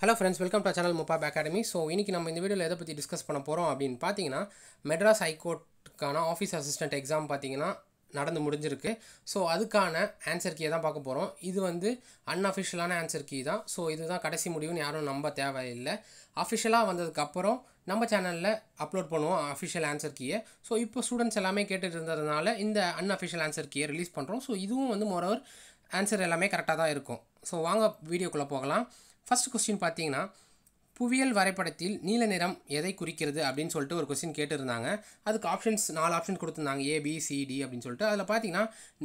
hello friends welcome to channel முப்பா academy so இன்றைக்கி நம்ம இந்த வீடியோவில் எதை பற்றி டிஸ்கஸ் பண்ண போகிறோம் அப்படின்னு பார்த்தீங்கன்னா மெட்ராஸ் ஹைகோர்ட்டுக்கான ஆஃபீஸ் அசிஸ்டன்ட் எக்ஸாம் பார்த்தீங்கன்னா நடந்து முடிஞ்சிருக்கு ஸோ அதுக்கான ஆன்சர் கீயை தான் பார்க்க போகிறோம் இது வந்து அன்அஃபிஷியலான ஆன்சர் கீ தான் ஸோ இதுதான் கடைசி முடிவுன்னு யாரும் நம்ப தேவையில்லை அஃபிஷியலாக வந்ததுக்கப்புறம் நம்ம சேனலில் அப்லோட் பண்ணுவோம் அஃபிஷியல் ஆன்சர் கீயை ஸோ இப்போ ஸ்டூடெண்ட்ஸ் எல்லாமே கேட்டுட்டு இருந்ததுனால இந்த அன்அஃபிஷியல் ஆன்சர் கீயை ரிலீஸ் பண்ணுறோம் ஸோ இதுவும் வந்து மொரவர் ஆன்சர் எல்லாமே கரெக்டாக தான் இருக்கும் ஸோ வாங்க வீடியோக்குள்ளே போகலாம் ஃபஸ்ட் கொஸ்டின் பார்த்தீங்கன்னா புவியியல் வரைபடத்தில் நீல நிறம் எதை குறிக்கிறது அப்படின்னு சொல்லிட்டு ஒரு கொஸ்டின் கேட்டுருந்தாங்க அதுக்கு ஆப்ஷன்ஸ் நாலு ஆப்ஷன் கொடுத்துருந்தாங்க ஏ பி சி டி அப்படின்னு சொல்லிட்டு அதில் பார்த்தீங்கன்னா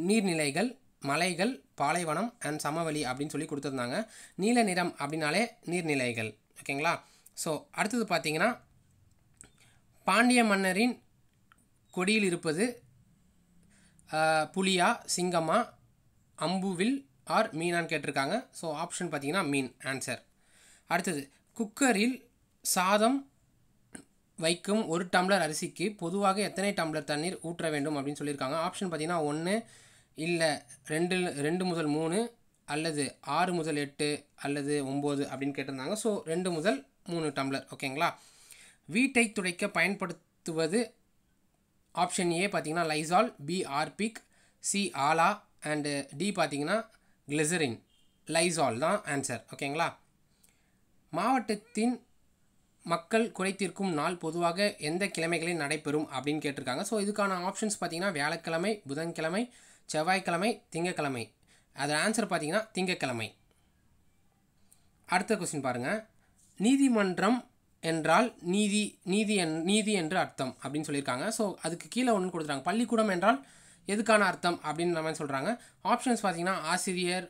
நீர்நிலைகள் மலைகள் பாலைவனம் அண்ட் சமவெளி அப்படின்னு சொல்லி கொடுத்துருந்தாங்க நீல நிறம் அப்படின்னாலே நீர்நிலைகள் ஓகேங்களா ஸோ அடுத்தது பார்த்தீங்கன்னா பாண்டிய மன்னரின் கொடியில் இருப்பது புலியா சிங்கமா அம்புவில் ஆர் மீனான்னு கேட்டிருக்காங்க ஸோ ஆப்ஷன் பார்த்தீங்கன்னா மீன் ஆன்சர் அடுத்தது குக்கரில் சாதம் வைக்கும் ஒரு டம்ளர் அரிசிக்கு பொதுவாக எத்தனை டம்ளர் தண்ணீர் ஊற்ற வேண்டும் அப்படின்னு சொல்லியிருக்காங்க ஆப்ஷன் பார்த்தீங்கன்னா ஒன்று இல்லை ரெண்டு ரெண்டு முதல் மூணு அல்லது ஆறு முதல் எட்டு அல்லது ஒம்பது அப்படின்னு கேட்டிருந்தாங்க ஸோ ரெண்டு முதல் மூணு டம்ளர் ஓகேங்களா வீட்டை துடைக்க பயன்படுத்துவது ஆப்ஷன் ஏ பார்த்தீங்கன்னா Lysol B Harpic C Ala and D பார்த்திங்கன்னா கிளிசரின் லைசால் தான் ஆன்சர் ஓகேங்களா மாவட்டத்தின் மக்கள் குறைத்திருக்கும் நாள் பொதுவாக எந்த கிழமைகளில் நடைபெறும் அப்படின்னு கேட்டிருக்காங்க ஸோ இதுக்கான ஆப்ஷன்ஸ் பார்த்திங்கன்னா வியாழக்கிழமை புதன்கிழமை செவ்வாய்க்கிழமை திங்கக்கிழமை அதில் ஆன்சர் பார்த்திங்கன்னா திங்கக்கிழமை அடுத்த கொஸ்டின் பாருங்கள் நீதிமன்றம் என்றால் நீதி நீதி என் நீதி என்று அர்த்தம் அப்படின்னு சொல்லியிருக்காங்க ஸோ அதுக்கு கீழே ஒன்று கொடுத்துருக்காங்க பள்ளிக்கூடம் என்றால் எதுக்கான அர்த்தம் அப்படின்னு நம்ம சொல்கிறாங்க ஆப்ஷன்ஸ் பார்த்திங்கன்னா ஆசிரியர்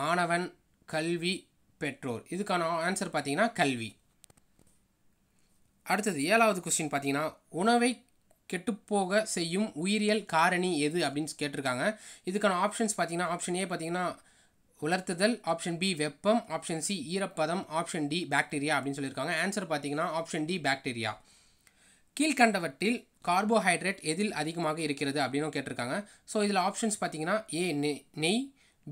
மாணவன் கல்வி பெற்றோர் இதுக்கான ஆன்சர் பார்த்திங்கன்னா கல்வி அடுத்தது ஏழாவது கொஸ்டின் பார்த்தீங்கன்னா உணவை கெட்டுப்போக செய்யும் உயிரியல் காரணி எது அப்படின்னு கேட்டிருக்காங்க இதுக்கான ஆப்ஷன்ஸ் பார்த்தீங்கன்னா ஆப்ஷன் ஏ பார்த்தீங்கன்னா உலர்த்துதல் ஆப்ஷன் பி வெப்பம் ஆப்ஷன் சி ஈரப்பதம் ஆப்ஷன் டி பாக்டீரியா அப்படின்னு சொல்லியிருக்காங்க ஆன்சர் பார்த்தீங்கன்னா ஆப்ஷன் டி பாக்டீரியா கீழ்கண்டவற்றில் கார்போஹைட்ரேட் எதில் அதிகமாக இருக்கிறது அப்படின்னு கேட்டிருக்காங்க ஸோ இதில் ஆப்ஷன்ஸ் பார்த்தீங்கன்னா ஏ நெய்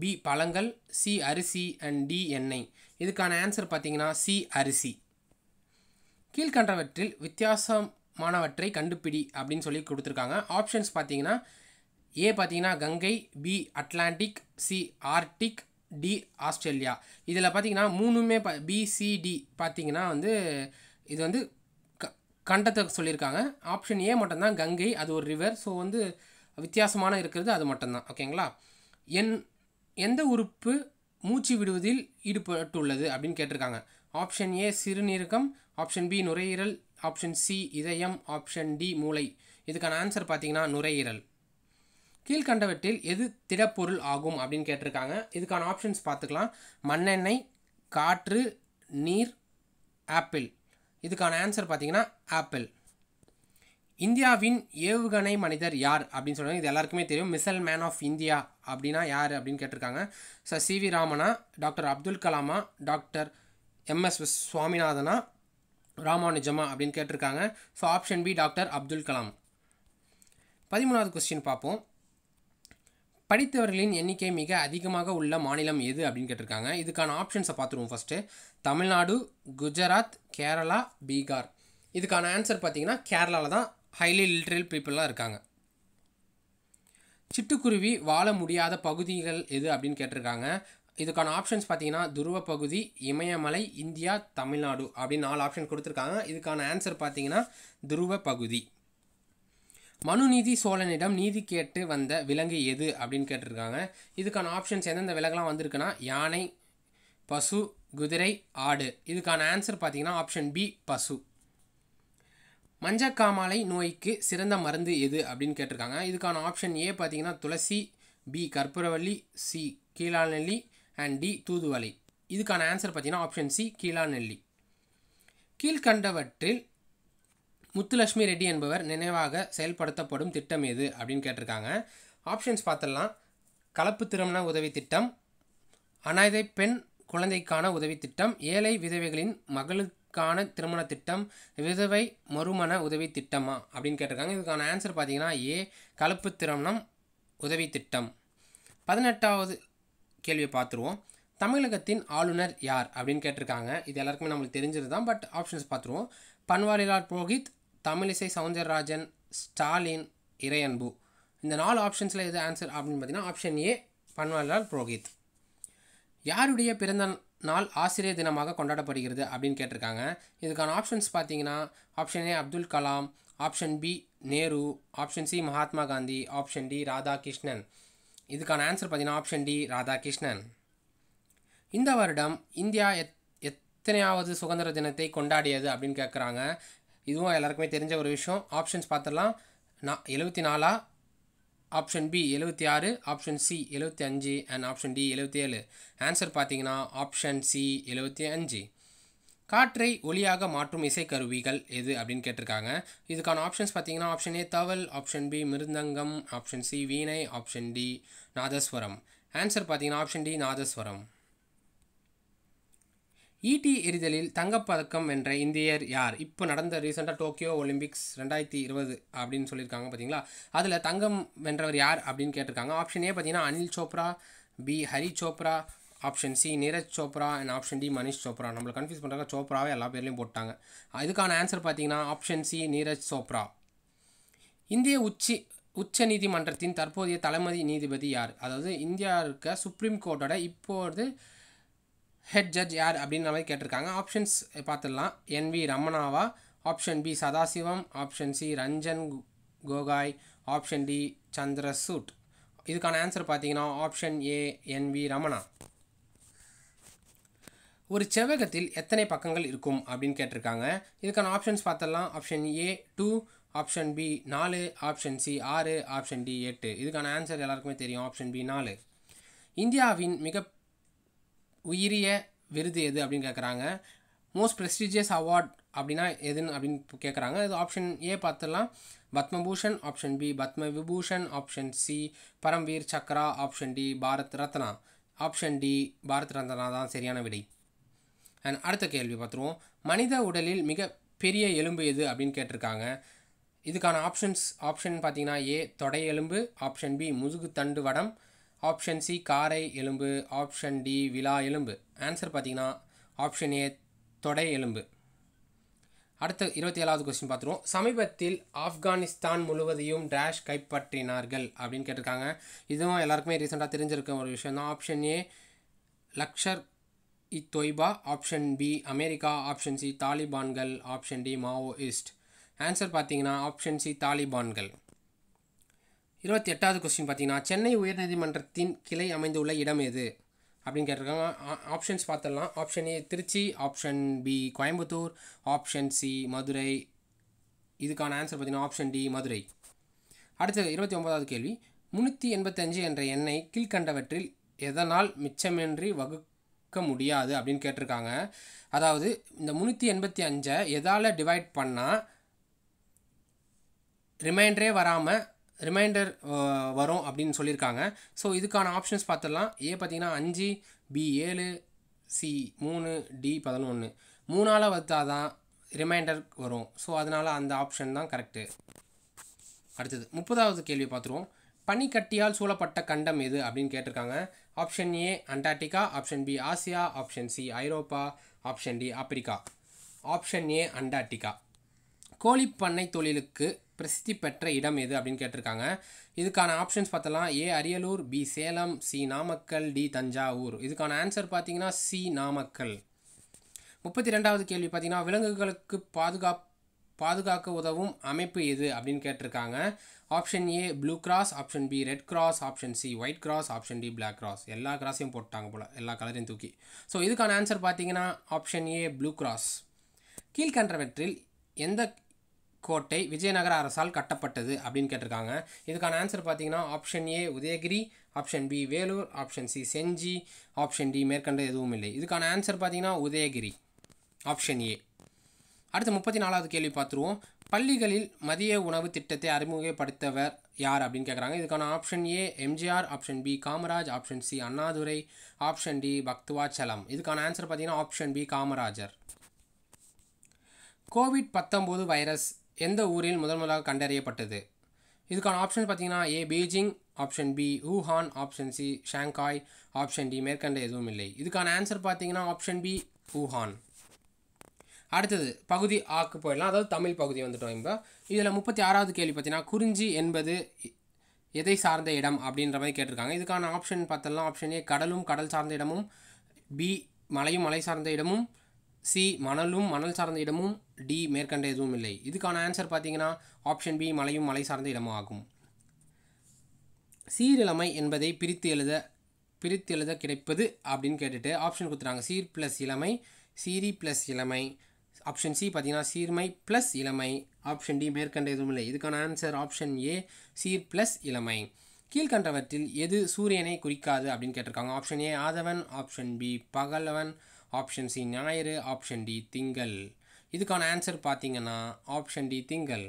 பி பழங்கள் சி அரிசி அண்ட் டி எண்ணெய் இதுக்கான ஆன்சர் பார்த்தீங்கன்னா சி அரிசி கீழ்கண்டவற்றில் வித்தியாசமானவற்றை கண்டுபிடி அப்படின்னு சொல்லி கொடுத்துருக்காங்க ஆப்ஷன்ஸ் பார்த்தீங்கன்னா ஏ பார்த்தீங்கன்னா Ganga B Atlantic C Arctic D Australia இதில் பார்த்தீங்கன்னா மூணுமே ப பிசிடி பார்த்தீங்கன்னா வந்து இது வந்து கண்டத்தை சொல்லியிருக்காங்க ஆப்ஷன் ஏ மட்டும்தான் கங்கை அது ஒரு ரிவர் ஸோ வந்து வித்தியாசமான இருக்கிறது அது மட்டும்தான் ஓகேங்களா என் எந்த உறுப்பு மூச்சு விடுவதில் ஈடுபட்டுள்ளது அப்படின்னு கேட்டிருக்காங்க ஆப்ஷன் ஏ சிறுநீரகம் ஆப்ஷன் பி நுரையீரல் ஆப்ஷன் சி இதயம் ஆப்ஷன் டி மூளை இதுக்கான ஆன்சர் பார்த்தீங்கன்னா நுரையீரல் கீழ்கண்டவற்றில் எது திடப்பொருள் ஆகும் அப்படின்னு கேட்டிருக்காங்க இதுக்கான ஆப்ஷன்ஸ் பார்த்துக்கலாம் மண்ணெண்ணெய் காற்று நீர் ஆப்பிள் இதுக்கான ஆன்சர் பார்த்தீங்கன்னா ஆப்பிள் இந்தியாவின் ஏவுகணை மனிதர் யார் அப்படின்னு சொல்கிறாங்க இது எல்லாருக்குமே தெரியும் மிசல் மேன் ஆஃப் இந்தியா அப்படின்னா யார் அப்படின்னு கேட்டிருக்காங்க சார் சி வி ராமனா டாக்டர் அப்துல் கலாமா டாக்டர் எம்எஸ் சுவாமிநாதனா ராமானுஜமா அப்படின்னு கேட்டிருக்காங்க so option B doctor Abdul Kalam பதிமூணாவது கொஸ்டின் பார்ப்போம் படித்தவர்களின் எண்ணிக்கை மிக அதிகமாக உள்ள மாநிலம் எது அப்படின்னு கேட்டிருக்காங்க இதுக்கான ஆப்ஷன்ஸை பார்த்துருவோம் ஃபஸ்ட்டு தமிழ்நாடு குஜராத் கேரளா பீகார் இதுக்கான ஆன்சர் பார்த்தீங்கன்னா கேரளாவில் தான் ஹைலி லிட்ரல் பீப்புளாக இருக்காங்க சிட்டுக்குருவி வாழ முடியாத பகுதிகள் எது அப்படின்னு கேட்டிருக்காங்க இதுக்கான ஆப்ஷன்ஸ் பார்த்தீங்கன்னா துருவ பகுதி இமயமலை இந்தியா தமிழ்நாடு அப்படின்னு நாலு ஆப்ஷன் கொடுத்துருக்காங்க இதுக்கான ஆன்சர் பார்த்தீங்கன்னா துருவ பகுதி மனுநீதி சோழனிடம் நீதி கேட்டு வந்த விலங்கு எது அப்படின்னு கேட்டிருக்காங்க இதுக்கான ஆப்ஷன்ஸ் எந்தெந்த விலங்குலாம் வந்திருக்குன்னா யானை பசு குதிரை ஆடு இதுக்கான ஆன்சர் பார்த்தீங்கன்னா ஆப்ஷன் பி பசு மஞ்சக்காமாலை நோய்க்கு சிறந்த மருந்து எது அப்படின்னு கேட்டிருக்காங்க இதுக்கான ஆப்ஷன் ஏ பார்த்தீங்கன்னா துளசி பி கற்பூரவள்ளி சி கீழாநெல்லி அண்ட் டி தூதுவளை இதுக்கான ஆன்சர் பார்த்தீங்கன்னா ஆப்ஷன் சி கீழாநெல்லி கீழ்கண்டவற்றில் முத்துலட்சுமி ரெட்டி என்பவர் நினைவாக செயல்படுத்தப்படும் திட்டம் எது அப்படின்னு கேட்டிருக்காங்க ஆப்ஷன்ஸ் பார்த்துடலாம் கலப்பு திருமண உதவி திட்டம் அனாதை பெண் குழந்தைக்கான உதவி திட்டம் ஏழை விதவைகளின் மகளுக்கான திருமண திட்டம் விதவை மறுமண உதவி திட்டமா அப்படின்னு கேட்டிருக்காங்க இதுக்கான ஆன்சர் பார்த்தீங்கன்னா ஏ கலப்பு திருமணம் உதவி திட்டம் பதினெட்டாவது கேள்வியை பார்த்துருவோம் தமிழகத்தின் ஆளுநர் யார் அப்படின்னு கேட்டிருக்காங்க இது எல்லாருக்குமே நம்மளுக்கு தெரிஞ்சது தான் பட் ஆப்ஷன்ஸ் பார்த்துருவோம் பன்வாரிலால் புரோஹித் தமிழிசை சவுந்தரராஜன் ஸ்டாலின் இறையன்பு இந்த நாலு ஆப்ஷன்ஸில் எது ஆன்சர் அப்படின்னு பார்த்தீங்கன்னா ஆப்ஷன் ஏ பன்வாரிலால் புரோஹித் யாருடைய பிறந்த நாள் ஆசிரியர் தினமாக கொண்டாடப்படுகிறது அப்படின்னு கேட்டிருக்காங்க இதுக்கான ஆப்ஷன்ஸ் பார்த்தீங்கன்னா option A Abdul Kalam option B Nehru option C Mahatma Gandhi option D Radhakrishnan இதுக்கான ஆன்சர் பார்த்தீங்கன்னா ஆப்ஷன் டி ராதாகிருஷ்ணன் இந்த வருடம் இந்தியா எத் எத்தனையாவது சுதந்திர தினத்தை கொண்டாடியது அப்படின்னு கேட்குறாங்க இதுவும் எல்லாருக்குமே தெரிஞ்ச ஒரு விஷயம் ஆப்ஷன்ஸ் பார்த்துடலாம் நான் எழுபத்தி நாலா ஆப்ஷன் பி எழுபத்தி ஆறு ஆப்ஷன் சி எழுபத்தி அஞ்சு அண்ட் ஆப்ஷன் டி எழுபத்தி ஏழு ஆன்சர் பார்த்தீங்கன்னா ஆப்ஷன் சி எழுபத்தி அஞ்சு காற்றை ஒளியாக மாற்றும் இசைக்கருவிகள் எது அப்படின்னு கேட்டிருக்காங்க இதுக்கான ஆப்ஷன்ஸ் பார்த்தீங்கன்னா ஆப்ஷன் ஏ தவல் ஆப்ஷன் பி மிருந்தங்கம் ஆப்ஷன் சி வீணை ஆப்ஷன் டி நாதஸ்வரம் ஆன்சர் பார்த்தீங்கன்னா ஆப்ஷன் டி நாதஸ்வரம் ஈட்டி எறிதலில் தங்கப்பதக்கம் வென்ற இந்தியர் யார் இப்போ நடந்த ரீசெண்டாக டோக்கியோ ஒலிம்பிக்ஸ் ரெண்டாயிரத்தி இருபது அப்படின்னு சொல்லியிருக்காங்க பார்த்தீங்களா அதில் தங்கம் வென்றவர் யார் அப்படின்னு கேட்டிருக்காங்க ஆப்ஷன் ஏ பார்த்தீங்கன்னா Anil Chopra B Hari Chopra option C Neeraj Chopra and option D Manish Chopra நம்மளை கன்ஃபியூஸ் பண்ணுறாங்க சோப்ராவே எல்லா பேர்லேயும் போட்டாங்க இதுக்கான ஆன்சர் பார்த்தீங்கன்னா ஆப்ஷன் சி நீரஜ் சோப்ரா இந்திய உச்சி உச்ச நீதிமன்றத்தின் தற்போதைய தலைமதி நீதிபதி யார் அதாவது இந்தியா இருக்க சுப்ரீம் கோர்ட்டோட இப்போது ஹெட் ஜட்ஜ் யார் அப்படின்ற மாதிரி கேட்டிருக்காங்க ஆப்ஷன்ஸ் பார்த்துடலாம் என் வி ரமணாவா option B Sadasivam option C Ranjan Gogoi option D Chandrachud இதுக்கான ஆன்சர் பார்த்தீங்கன்னா option A N V Ramana ஒரு செவ்வகத்தில் எத்தனை பக்கங்கள் இருக்கும் அப்படின்னு கேட்டிருக்காங்க இதுக்கான ஆப்ஷன்ஸ் பார்த்துடலாம் option A two option B நாலு ஆப்ஷன் சி ஆறு ஆப்ஷன் டி எட்டு இதுக்கான ஆன்சர் எல்லாருக்குமே தெரியும் ஆப்ஷன் பி நாலு இந்தியாவின் மிக உயிரிய விருது எது அப்படின்னு கேட்குறாங்க மோஸ்ட் ப்ரெஸ்டிஜியஸ் அவார்ட் அப்படின்னா எதுன்னு அப்படின்னு கேட்குறாங்க இது ஆப்ஷன் ஏ பார்த்துலாம் Padma Bhushan option B Padma Vibhushan option C Param Vir Chakra option D Bharat Ratna option D Bharat Ratna தான் சரியான விடை அண்ட் அடுத்த கேள்வி பார்த்துருவோம் மனித உடலில் மிக பெரிய எலும்பு எது அப்படின்னு கேட்டிருக்காங்க இதுக்கான ஆப்ஷன்ஸ் ஆப்ஷன் பார்த்தீங்கன்னா ஏ தொடை எலும்பு ஆப்ஷன் பி முதுகு தண்டு வடம் ஆப்ஷன் சி காரை எலும்பு ஆப்ஷன் டி விழா எலும்பு ஆன்சர் பார்த்திங்கன்னா ஆப்ஷன் ஏ தொடை எலும்பு அடுத்த இருபத்தி ஏழாவது கொஸ்டின் பார்த்துருவோம் சமீபத்தில் ஆப்கானிஸ்தான் முழுவதையும் டேஷ் கைப்பற்றினார்கள் அப்படின்னு கேட்டிருக்காங்க இதுவும் எல்லாருக்குமே ரீசெண்டாக தெரிஞ்சிருக்க ஒரு விஷயம் தான் option A Lashkar e Taiba option B America option C தாலிபான்கள் ஆப்ஷன் டி மாவோயிஸ்ட் ஆன்சர் பார்த்தீங்கன்னா ஆப்ஷன் சி தாலிபான்கள் இருபத்தி எட்டாவது கொஸ்டின் பார்த்தீங்கன்னா சென்னை உயர்நீதிமன்றத்தின் கிளை அமைந்துள்ள இடம் எது அப்படின்னு கேட்டிருக்காங்க ஆப்ஷன்ஸ் பார்த்துடலாம் option A Trichy option B Coimbatore option C Madurai இதுக்கான ஆன்சர் பார்த்தீங்கன்னா ஆப்ஷன் டி மதுரை அடுத்தது இருபத்தி ஒன்பதாவது கேள்வி முந்நூற்றி எண்பத்தஞ்சு என்ற எண்ணெய் கீழ்கண்டவற்றில் எதனால் மிச்சமின்றி வகுக்க முடியாது அப்படின்னு கேட்டிருக்காங்க அதாவது இந்த முந்நூற்றி எண்பத்தி அஞ்சை எதால் டிவைட் பண்ணால் ரிமைண்டரே வராமல் ரிமைண்டர் வரும் அப்படின்னு சொல்லியிருக்காங்க ஸோ இதுக்கான ஆப்ஷன்ஸ் பார்த்துடலாம் ஏ பார்த்திங்கன்னா அஞ்சு பி ஏழு சி மூணு டி பதினொன்று மூணால் வந்தா தான் ரிமைண்டர் வரும் ஸோ அதனால் அந்த ஆப்ஷன் தான் கரெக்டு அடுத்தது முப்பதாவது கேள்வி பார்த்துருவோம் பனிக்கட்டியால் சூழப்பட்ட கண்டம் எது அப்படின்னு கேட்டிருக்காங்க option A Antarctica option B Asia option C Europe option D Africa option A Antarctica கோழிப்பண்ணை தொழிலுக்கு பிரசித்தி பெற்ற இடம் எது அப்படின்னு கேட்டிருக்காங்க இதுக்கான ஆப்ஷன்ஸ் பார்த்தலாம் A Ariyalur B Salem C Namakkal D Thanjavur இதுக்கான ஆன்சர் பார்த்தீங்கன்னா சி நாமக்கல் முப்பத்தி ரெண்டாவது கேள்வி பார்த்தீங்கன்னா விலங்குகளுக்கு பாதுகாப் பாதுகாக்க உதவும் அமைப்பு எது அப்படின்னு கேட்டிருக்காங்க option A blue cross option B red cross option C white cross option D black cross எல்லா கிராஸையும் போட்டாங்க போல் எல்லா கலரையும் தூக்கி ஸோ இதுக்கான ஆன்சர் பார்த்தீங்கன்னா ஆப்ஷன் ஏ ப்ளூ கிராஸ் கீழ்கன்றவற்றில் எந்த கோட்டை விஜயநகர அரசால் கட்டப்பட்டது அப்படின்னு கேட்டிருக்காங்க இதுக்கான ஆன்சர் பார்த்தீங்கன்னா option A Udayagiri option B Vellore option C Gingee option D மேற்கண்ட எதுவும் இல்லை இதுக்கான ஆன்சர் பார்த்தீங்கன்னா உதயகிரி ஆப்ஷன் ஏ அடுத்து முப்பத்தி நாலாவது கேள்வி பார்த்துருவோம் பள்ளிகளில் மதிய உணவு திட்டத்தை அறிமுகப்படுத்தவர் யார் அப்படின்னு கேட்குறாங்க இதுக்கான option A M G R option B Kamaraj option C Annadurai option D Bhaktavatsalam இதுக்கான ஆன்சர் பார்த்தீங்கன்னா ஆப்ஷன் பி காமராஜர் கோவிட் பத்தொம்போது வைரஸ் எந்த ஊரில் முதன் முதலாக கண்டறியப்பட்டது இதுக்கான ஆப்ஷன் பார்த்தீங்கன்னா A Beijing option B Wuhan option C Shanghai option D மேற்கண்ட எதுவும் இல்லை இதுக்கான ஆன்சர் பார்த்தீங்கன்னா ஆப்ஷன் பி ஊஹான் அடுத்தது பகுதி ஆக்கு போயிடலாம் அதாவது தமிழ் பகுதி வந்துட்டோம் இப்போ இதில் முப்பத்தி ஆறாவது கேள்வி பார்த்தீங்கன்னா குறிஞ்சி என்பது எதை சார்ந்த இடம் அப்படின்ற மாதிரி கேட்டிருக்காங்க இதுக்கான ஆப்ஷன் பார்த்தோம்னா ஆப்ஷன் ஏ கடலும் கடல் சார்ந்த இடமும் பி மலையும் மலை சார்ந்த இடமும் சி மணலும் மணல் சார்ந்த இடமும் டி மேற்கண்ட எதுவும் இல்லை இதுக்கான ஆன்சர் பார்த்தீங்கன்னா ஆப்ஷன் பி மலையும் மலை சார்ந்த இடமும் ஆகும் சீரிழமை என்பதை பிரித்து எழுத பிரித்து எழுத கிடைப்பது அப்படின்னு கேட்டுட்டு ஆப்ஷன் கொடுத்துறாங்க சீர் ப்ளஸ் இளமை சீரி ப்ளஸ் இளமை ஆப்ஷன் சி பார்த்தீங்கன்னா சீர்மை ப்ளஸ் இளமை ஆப்ஷன் டி மேற்கண்ட எதுவும் இல்லை இதுக்கான ஆன்சர் ஆப்ஷன் ஏ சீர் ப்ளஸ் இளமை கீழ்கண்டவற்றில் எது சூரியனை குறிக்காது அப்படின்னு கேட்டிருக்காங்க ஆப்ஷன் ஏ ஆதவன் ஆப்ஷன் பி பகலவன் ஆப்ஷன் சி ஞாயிறு ஆப்ஷன் டி திங்கள் இதுக்கான ஆன்சர் பார்த்தீங்கன்னா ஆப்ஷன் டி திங்கள்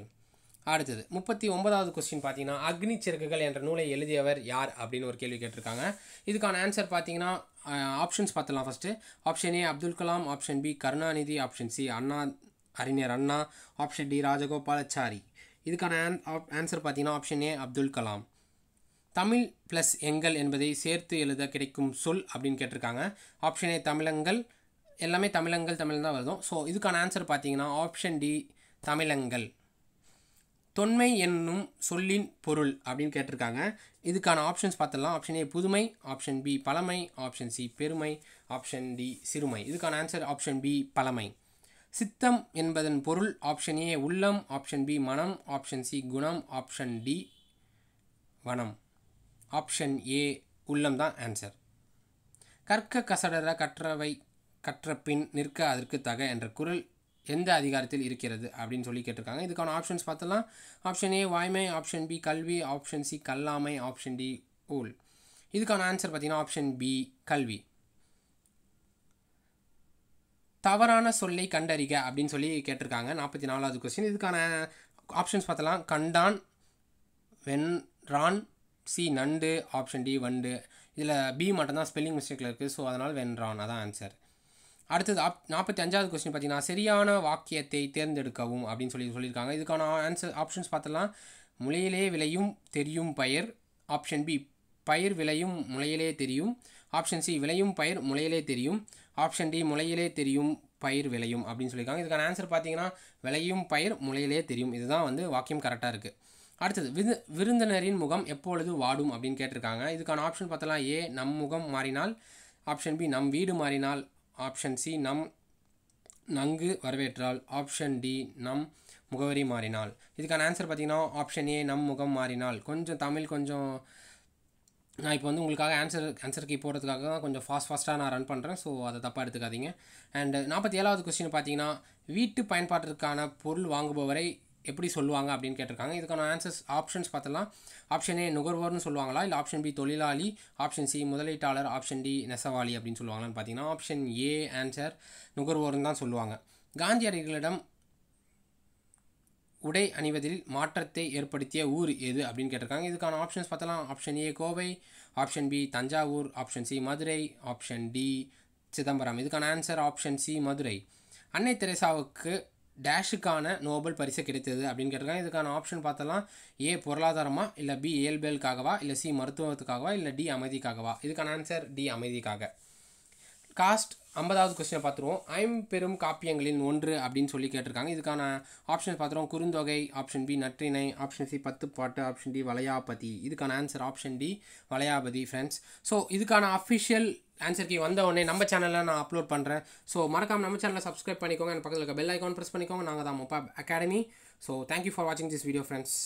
அடுத்தது முப்பத்தி ஒன்பதாவது கொஸ்டின் பார்த்தீங்கன்னா அக்னி சிறகுகள் என்ற நூலை எழுதியவர் யார் அப்படின்னு ஒரு கேள்வி கேட்டிருக்காங்க இதுக்கான ஆன்சர் பார்த்தீங்கன்னா ஆப்ஷன்ஸ் பார்த்துலாம் first option A Abdul Kalam option B Karunanidhi option C Anna அறிஞர் அண்ணா ஆப்ஷன் டி ராஜகோபாலாச்சாரி இதுக்கான ஆன்சர் பார்த்தீங்கன்னா option A Abdul Kalam Tamil plus எங்கள் என்பதை சேர்த்து எழுத கிடைக்கும் சொல் அப்படின்னு கேட்டிருக்காங்க ஆப்ஷன் ஏ தமிழங்கள் எல்லாமே தமிழங்கள் தமிழ் தான் வருதும் ஸோ இதுக்கான ஆன்சர் பார்த்தீங்கன்னா ஆப்ஷன் டி தமிழங்கள் தொன்மை என்னும் சொல்லின் பொருள் அப்படின்னு கேட்டிருக்காங்க இதுக்கான ஆப்ஷன்ஸ் பார்த்துடலாம் ஆப்ஷன் ஏ புதுமை ஆப்ஷன் பி பழமை ஆப்ஷன் சி பெருமை ஆப்ஷன் டி சிறுமை இதுக்கான ஆன்சர் ஆப்ஷன் பி பழமை சித்தம் என்பதன் பொருள் ஆப்ஷன் ஏ உள்ளம் ஆப்ஷன் பி மனம் ஆப்ஷன் சி குணம் ஆப்ஷன் டி வனம் ஆப்ஷன் ஏ உள்ளம் தான் ஆன்சர் கற்க கசடர கற்றவை கற்ற பின் நிற்க அதற்கு தக என்ற குரல் எந்த அதிகாரத்தில் இருக்கிறது அப்படின்னு சொல்லி கேட்டிருக்காங்க இதுக்கான ஆப்ஷன்ஸ் பார்த்தலாம் ஆப்ஷன் ஏ வாய்மை ஆப்ஷன் பி கல்வி ஆப்ஷன் சி கல்லாமை ஆப்ஷன் டி ஊல் இதுக்கான ஆன்சர் பார்த்திங்கன்னா ஆப்ஷன் பி கல்வி தவறான சொல்லை கண்டறிக அப்படின்னு சொல்லி கேட்டிருக்காங்க நாற்பத்தி நாலாவது கொஸ்டின் இதுக்கான ஆப்ஷன்ஸ் பார்த்தலாம் கண்டான் வென்ரான் சி நண்டு ஆப்ஷன் டி வண்டு இதில் பி மட்டும்தான் ஸ்பெல்லிங் மிஸ்டேக்கில் இருக்குது ஸோ அதனால் வென்றான் அதான் ஆன்சர் அடுத்தது அப் நாற்பத்தி அஞ்சாவது கொஸ்டின் பார்த்தீங்கன்னா சரியான வாக்கியத்தை தேர்ந்தெடுக்கவும் அப்படின்னு சொல்லி சொல்லியிருக்காங்க இதுக்கான ஆன்சர் ஆப்ஷன்ஸ் பார்த்தலாம் முளையிலே விளையும் தெரியும் பயிர் ஆப்ஷன் பி பயிர் விளையும் முளையிலே தெரியும் ஆப்ஷன் சி விளையும் பயிர் முளையிலே தெரியும் ஆப்ஷன் டி முளையிலே தெரியும் பயிர் விளையும் அப்படின்னு சொல்லியிருக்காங்க இதுக்கான ஆன்சர் பார்த்தீங்கன்னா விளையும் பயிர் முளையிலே தெரியும் இதுதான் வந்து வாக்கியம் கரெக்டாக இருக்குது அடுத்தது விரு விருந்தினரின் முகம் எப்பொழுது வாடும் அப்படின்னு கேட்டிருக்காங்க இதுக்கான ஆப்ஷன் பார்த்தலாம் ஏ நம் முகம் மாறினால் ஆப்ஷன் பி நம் வீடு மாறினால் ஆப்ஷன் சி நம் நன்கு வரவேற்றால் ஆப்ஷன் டி நம் முகவரி மாறினால் இதுக்கான ஆன்சர் பார்த்திங்கன்னா ஆப்ஷன் ஏ நம் முகம் மாறினால் கொஞ்சம் தமிழ் கொஞ்சம் நான் இப்போ வந்து உங்களுக்காக ஆன்சர் ஆன்சர் கீ போடுறதுக்காக தான் கொஞ்சம் ஃபாஸ்ட் ஃபாஸ்ட்டாக நான் ரன் பண்ணுறேன் ஸோ அதை தப்பாக எடுத்துக்காதீங்க அண்டு நாற்பத்தி ஏழாவது கொஸ்டின் பார்த்தீங்கன்னா வீட்டு பயன்பாட்டிற்கான பொருள் வாங்குபவரை எப்படி சொல்லுவாங்க அப்படின்னு கேட்டிருக்காங்க இதுக்கான ஆன்சர்ஸ் ஆப்ஷன்ஸ் பார்த்தலாம் ஆப்ஷன் ஏ நுகர்வோர்னு சொல்லுவாங்களா இல்லை ஆப்ஷன் பி தொழிலாளி ஆப்ஷன் சி முதலீட்டாளர் ஆப்ஷன் டி நெசவாளி அப்படின்னு சொல்லுவாங்களான்னு பார்த்தீங்கன்னா ஆப்ஷன் ஏ ஆன்சர் நுகர்வோர்னு தான் சொல்லுவாங்க காந்தியடிகளிடம் உடை அணிவதில் மாற்றத்தை ஏற்படுத்திய ஊர் எது அப்படின்னு கேட்டிருக்காங்க இதுக்கான ஆப்ஷன்ஸ் பார்த்தலாம் option A Kovai option B Thanjavur option C Madurai option D Chidambaram இதுக்கான ஆன்சர் ஆப்ஷன் சி மதுரை அன்னை தெரேசாவுக்கு டேஷுக்கான நோபல் பரிசு கிடைத்தது அப்படின்னு கேட்டிருக்காங்க இதுக்கான ஆப்ஷன் பார்த்தலாம் ஏ பொருளாதாரமாக இல்லை பி இயல்பியலுக்காகவா இல்லை சி மருத்துவத்துக்காகவா இல்லை டி அமைதிக்காகவா இதுக்கான ஆன்சர் டி அமைதிக்காக காஸ்ட் ஐம்பதாவது கொஸ்டினை பார்த்துருவோம் ஐம்பெரும் காப்பியங்களின் ஒன்று அப்படின்னு சொல்லி கேட்டிருக்காங்க இதுக்கான ஆப்ஷன் பார்த்துருவோம் குறுந்தொகை ஆப்ஷன் பி நற்றிணை ஆப்ஷன் சி பத்து பாட்டு ஆப்ஷன் டி வளையாபதி இதுக்கான ஆன்சர் ஆப்ஷன் டி வளையாபதி ஃப்ரெண்ட்ஸ் ஸோ இதுக்கான அஃபிஷியல் ஆன்சர் வந்த உடனே நம்ம சேனலில் நான் அப்லோட் பண்ணுறேன் ஸோ மறக்காமல் நம்ம சேனலில் சப்ஸ்கிரைப் பண்ணிக்கோங்க எனக்கு பக்கத்தில் இருக்க பெல் ஐக்கான் ப்ரெஸ் பண்ணிக்கோங்க நாங்கள் தான் மொபா அகாடமி ஸோ தேங்க்யூ ஃபார் வாட்சிங் திஸ் வீடியோ ஃப்ரெண்ட்ஸ்